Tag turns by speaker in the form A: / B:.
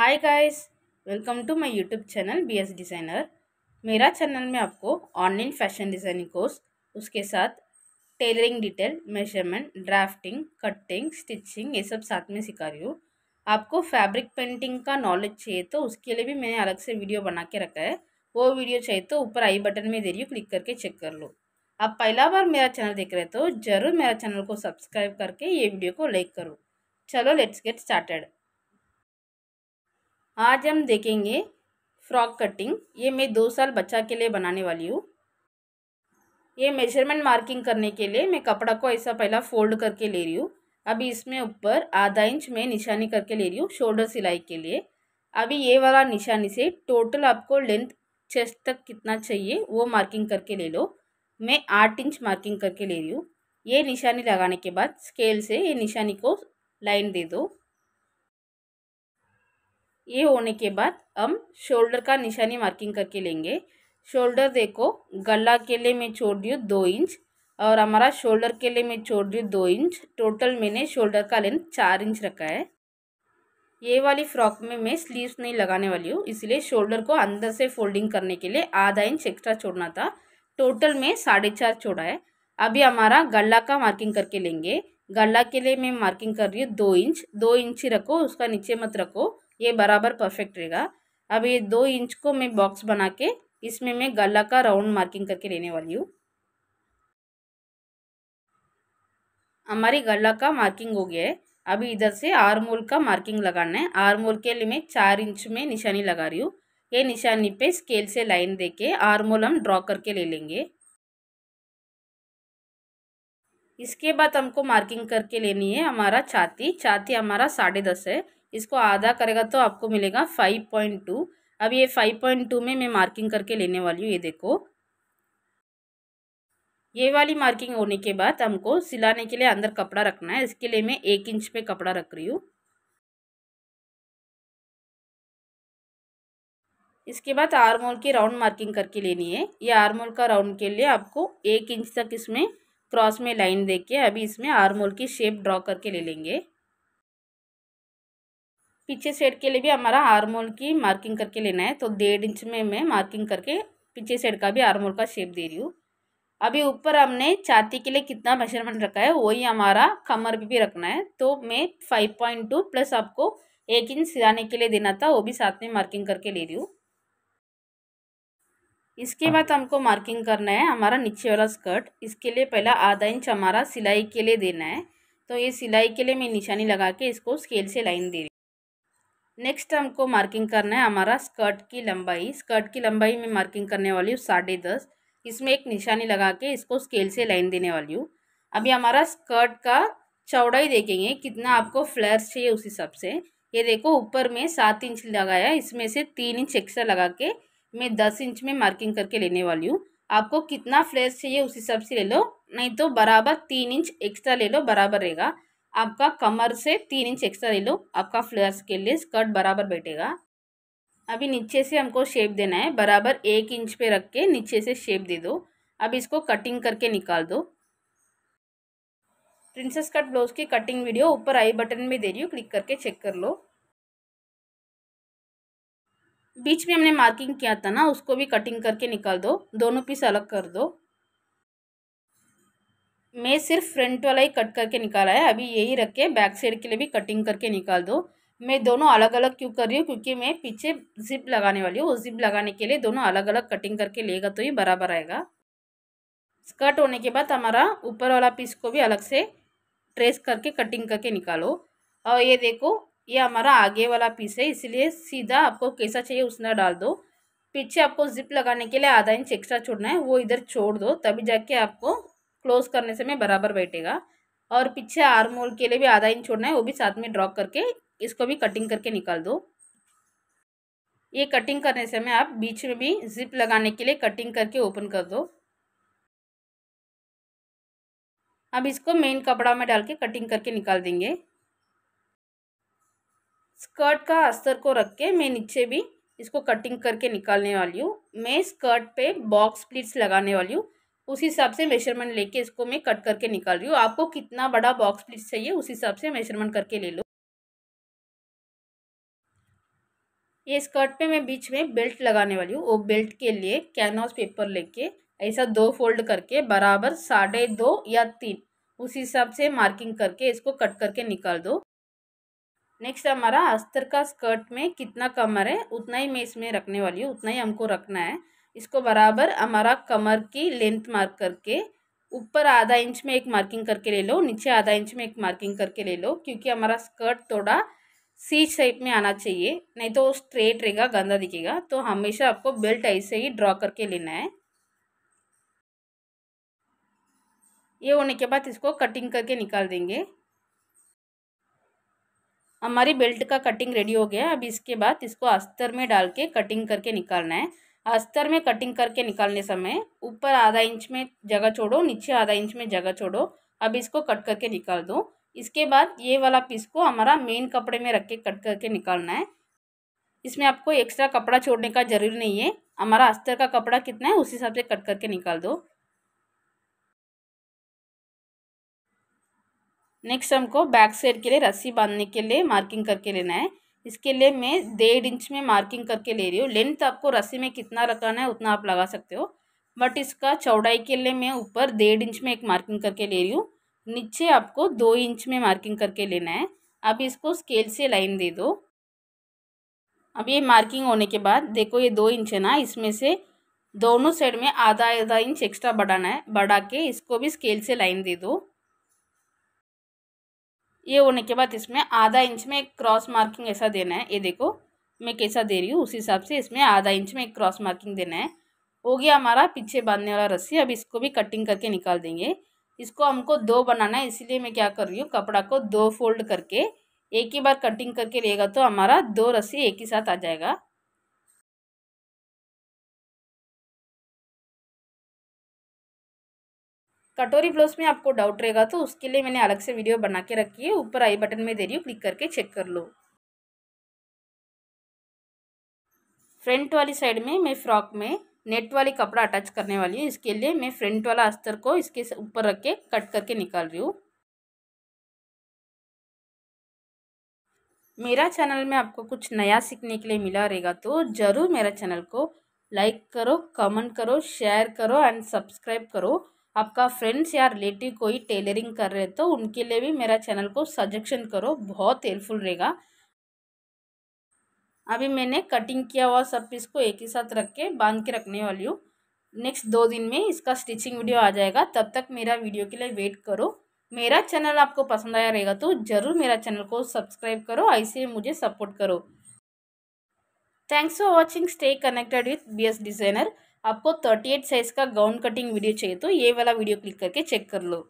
A: Hi guys welcome to my YouTube channel BS designer मेरा channel में आपको online fashion designing course उसके साथ tailoring detail measurement drafting cutting stitching ये सब साथ में सिखा रही हूँ आपको फैब्रिक पेंटिंग का नॉलेज चाहिए तो उसके लिए भी मैंने अलग से वीडियो बना के रखा है वो वीडियो चाहिए तो ऊपर आई बटन में दे रही हूँ क्लिक करके चेक कर लो आप पहला बार मेरा चैनल देख रहे हो तो ज़रूर मेरा चैनल को सब्सक्राइब करके ये वीडियो को लाइक करो चलो लेट्स गेट स्टार्टेड आज हम देखेंगे फ्रॉक कटिंग ये मैं दो साल बच्चा के लिए बनाने वाली हूँ ये मेजरमेंट मार्किंग करने के लिए मैं कपड़ा को ऐसा पहला फोल्ड करके ले रही हूँ अभी इसमें ऊपर आधा इंच में निशानी करके ले रही हूँ शोल्डर सिलाई के लिए अभी ये वाला निशानी से टोटल आपको लेंथ चेस्ट तक कितना चाहिए वो मार्किंग करके ले लो मैं आठ इंच मार्किंग करके ले रही हूँ ये निशानी लगाने के बाद स्केल से ये निशानी को लाइन दे दो ये होने के बाद हम शोल्डर का निशानी मार्किंग करके लेंगे शोल्डर देखो गला के लिए मैं छोड़ दी दो इंच और हमारा शोल्डर के लिए मैं छोड़ दी दो इंच टोटल मैंने शोल्डर का लेंथ चार इंच रखा है ये वाली फ्रॉक में मैं स्लीव्स नहीं लगाने वाली हूँ इसलिए शोल्डर को अंदर से फोल्डिंग करने के लिए आधा इंच एक्स्ट्रा छोड़ना था टोटल में साढ़े चार छोड़ा है अभी हमारा गला का मार्किंग करके लेंगे गला के लिए मैं मार्किंग कर रही हूँ दो इंच दो इंच ही रखो उसका नीचे मत रखो ये बराबर परफेक्ट रहेगा अब ये दो इंच को मैं बॉक्स बना के इसमें मैं गला का राउंड मार्किंग करके लेने वाली हूँ हमारी गला का मार्किंग हो गया है अभी इधर से आरमोल का मार्किंग लगाना है आरमोल के लिए मैं चार इंच में निशानी लगा रही हूँ ये निशानी पे स्केल से लाइन दे के आरमोल हम ड्रॉ करके ले लेंगे इसके बाद हमको मार्किंग करके लेनी है हमारा छाती छाती हमारा साढ़े दस है इसको आधा करेगा तो आपको मिलेगा फाइव पॉइंट टू अब ये फाइव पॉइंट टू में मैं मार्किंग करके लेने वाली हूँ ये देखो ये वाली मार्किंग होने के बाद हमको सिलाने के लिए अंदर कपड़ा रखना है इसके लिए मैं एक इंच पे कपड़ा रख रही हूँ इसके बाद आरमोल की राउंड मार्किंग करके लेनी है ये आरमोल का राउंड के लिए आपको एक इंच तक इसमें क्रॉस में लाइन देके अभी इसमें आरमोल की शेप ड्रॉ करके ले लेंगे पीछे सेड के लिए भी हमारा आर्मोल की मार्किंग करके लेना है तो डेढ़ इंच में मैं मार्किंग करके पीछे सेड का भी आर्मोल का शेप दे रही हूँ अभी ऊपर हमने छाती के लिए कितना मेजरमेंट रखा है वही हमारा कमर पे भी रखना है तो मैं फाइव पॉइंट टू प्लस आपको एक इंच सिलाने के लिए देना था वो भी साथ में मार्किंग करके ले रही हूँ इसके हाँ। बाद हमको मार्किंग करना है हमारा नीचे वाला स्कर्ट इसके लिए पहला आधा इंच हमारा सिलाई के लिए देना है तो ये सिलाई के लिए मैं निशानी लगा के इसको स्केल से लाइन दे रही नेक्स्ट हमको मार्किंग करना है हमारा स्कर्ट की लंबाई स्कर्ट की लंबाई में मार्किंग करने वाली हूँ साढ़े दस इसमें एक निशानी लगा के इसको स्केल से लाइन देने वाली हूँ अभी हमारा स्कर्ट का चौड़ाई देखेंगे कितना आपको फ्लैर्स चाहिए उस हिसाब से ये देखो ऊपर में सात इंच लगाया इसमें से तीन इंच एक्स्ट्रा लगा के मैं दस इंच में मार्किंग करके लेने वाली हूँ आपको कितना फ्लेयर्स चाहिए उस हिसाब से ले लो नहीं तो बराबर तीन इंच एक्स्ट्रा ले लो बराबर रहेगा आपका कमर से तीन इंच एक्स्ट्रा ले लो आपका फ्लेयर्स के लिए स्कर्ट बराबर बैठेगा अभी नीचे से हमको शेप देना है बराबर एक इंच पे रख के नीचे से शेप दे दो अब इसको कटिंग करके निकाल दो प्रिंसेस कट ब्लाउज की कटिंग वीडियो ऊपर आई बटन में दे रही हूँ क्लिक करके चेक कर लो बीच में हमने मार्किंग किया था ना उसको भी कटिंग करके निकाल दो दोनों पीस अलग कर दो मैं सिर्फ फ्रंट वाला ही कट करके निकाला है अभी यही रख के बैक साइड के लिए भी कटिंग करके निकाल दो मैं दोनों अलग अलग क्यों कर रही हूँ क्योंकि मैं पीछे जिप लगाने वाली हूँ वो जिप लगाने के लिए दोनों अलग अलग कटिंग करके लेगा तो ही बराबर आएगा स्कर्ट होने के बाद हमारा ऊपर वाला पीस को भी अलग से ट्रेस करके कटिंग करके निकालो और ये देखो ये हमारा आगे वाला पीस है इसलिए सीधा आपको कैसा चाहिए उसना डाल दो पीछे आपको जिप लगाने के लिए आधा इंच एक्स्ट्रा छोड़ना है वो इधर छोड़ दो तभी जाके आपको क्लोज करने से मैं बराबर बैठेगा और पीछे आर्म होल के लिए भी आधा इंच छोड़ना है वो भी साथ में ड्रॉ करके इसको भी कटिंग करके निकाल दो ये कटिंग करने से मैं आप बीच में भी जिप लगाने के लिए कटिंग करके ओपन कर दो अब इसको मेन कपड़ा में डाल के कटिंग करके निकाल देंगे स्कर्ट का अस्तर को रख के मैं नीचे भी इसको कटिंग करके निकालने वाली हूँ मैं स्कर्ट पे बॉक्स प्लीट्स लगाने वाली हूँ उस हिसाब से मेजरमेंट लेके इसको मैं कट करके निकाल रही हूँ आपको कितना बड़ा बॉक्स प्लीज चाहिए उस हिसाब से मेजरमेंट करके ले लो ये स्कर्ट पे मैं बीच में बेल्ट लगाने वाली हूँ वो बेल्ट के लिए कैनवास पेपर लेके ऐसा दो फोल्ड करके बराबर साढ़े दो या तीन उस हिसाब से मार्किंग करके इसको कट करके निकाल दो नेक्स्ट हमारा अस्तर का स्कर्ट में कितना कमर है उतना ही मैं इसमें रखने वाली हूँ उतना ही हमको रखना है इसको बराबर हमारा कमर की लेंथ मार्क करके ऊपर आधा इंच में एक मार्किंग करके ले लो नीचे आधा इंच में एक मार्किंग करके ले लो क्योंकि हमारा स्कर्ट थोड़ा सी शेप में आना चाहिए नहीं तो स्ट्रेट रहेगा गंदा दिखेगा तो हमेशा आपको बेल्ट ऐसे ही ड्रॉ करके लेना है ये होने के बाद इसको कटिंग करके निकाल देंगे हमारी बेल्ट का कटिंग रेडी हो गया अब इसके बाद इसको अस्तर में डाल के कटिंग करके निकालना है अस्तर में कटिंग करके निकालने समय ऊपर आधा इंच में जगह छोड़ो नीचे आधा इंच में जगह छोड़ो अब इसको कट करके निकाल दो इसके बाद ये वाला पीस को हमारा मेन कपड़े में रख के कट करके निकालना है इसमें आपको एक्स्ट्रा कपड़ा छोड़ने का जरूर नहीं है हमारा अस्तर का कपड़ा कितना है उस हिसाब से कट करके निकाल दो नेक्स्ट हमको बैक साइड के लिए रस्सी बांधने के लिए मार्किंग करके लेना है इसके लिए मैं डेढ़ इंच में मार्किंग करके ले रही हूँ लेंथ आपको रस्सी में कितना रखना है उतना आप लगा सकते हो बट इसका चौड़ाई के लिए मैं ऊपर डेढ़ इंच में एक मार्किंग करके ले रही हूँ नीचे आपको दो इंच में मार्किंग करके लेना है अब इसको स्केल से लाइन दे दो अब ये मार्किंग होने के बाद देखो ये दो इंच है ना इसमें से दोनों साइड में आधा आधा इंच एक्स्ट्रा बढ़ाना है बढ़ा के इसको भी स्केल से लाइन दे दो ये होने के बाद इसमें आधा इंच में एक क्रॉस मार्किंग ऐसा देना है ये देखो मैं कैसा दे रही हूँ उस हिसाब से इसमें आधा इंच में एक क्रॉस मार्किंग देना है हो गया हमारा पीछे बांधने वाला रस्सी अब इसको भी कटिंग करके निकाल देंगे इसको हमको दो बनाना है इसीलिए मैं क्या कर रही हूँ कपड़ा को दो फोल्ड करके एक ही बार कटिंग करके लेगा तो हमारा दो रस्सी एक ही साथ आ जाएगा कटोरी ब्लाउज में आपको डाउट रहेगा तो उसके लिए मैंने अलग से वीडियो बना के रखी है ऊपर आई बटन में दे रही हूँ क्लिक करके चेक कर लो फ्रंट वाली साइड में मैं फ्रॉक में नेट वाली कपड़ा अटैच करने वाली हूँ इसके लिए मैं फ्रंट वाला अस्तर को इसके ऊपर रख के कट करके निकाल रही हूँ मेरा चैनल में आपको कुछ नया सीखने के लिए मिला रहेगा तो ज़रूर मेरा चैनल को लाइक करो कमेंट करो शेयर करो एंड सब्सक्राइब करो आपका फ्रेंड्स या रिलेटिव कोई टेलरिंग कर रहे तो उनके लिए भी मेरा चैनल को सजेशन करो बहुत हेल्पफुल रहेगा अभी मैंने कटिंग किया हुआ सब पीस को एक ही साथ रख के बांध के रखने वाली हूँ नेक्स्ट दो दिन में इसका स्टिचिंग वीडियो आ जाएगा तब तक मेरा वीडियो के लिए वेट करो मेरा चैनल आपको पसंद आया रहेगा तो ज़रूर मेरा चैनल को सब्सक्राइब करो ऐसे मुझे सपोर्ट करो thanks for watching stay connected with B S designer आपको 38 एट साइज़ का गाउन कटिंग वीडियो चाहिए तो ये वाला वीडियो क्लिक करके चेक कर लो